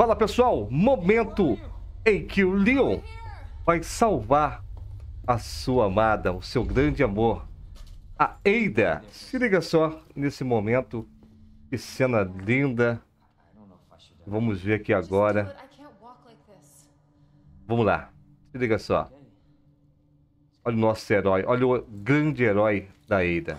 Fala pessoal, momento em que o Leon vai salvar a sua amada, o seu grande amor, a Ada. Se liga só nesse momento, que cena linda. Vamos ver aqui agora. Vamos lá, se liga só. Olha o nosso herói, olha o grande herói da Ada.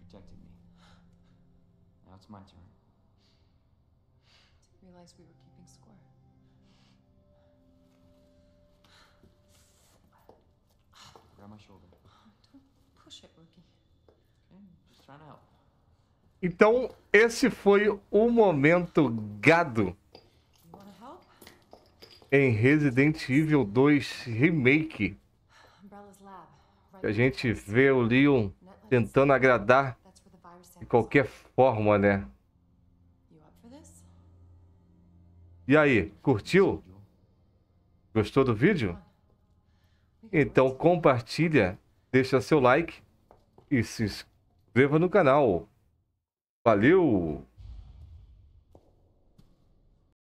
You protected me. Now it's my turn. Didn't realize we were keeping score. Grab my shoulder. Don't push it, rookie. Okay, just trying to help. Então, esse foi o momento gado em Resident Evil 2 Remake. Que a gente vê o Leon tentando agradar de qualquer forma, né? E aí, curtiu? Gostou do vídeo? Então compartilha, deixa seu like e se inscreva no canal. Valeu!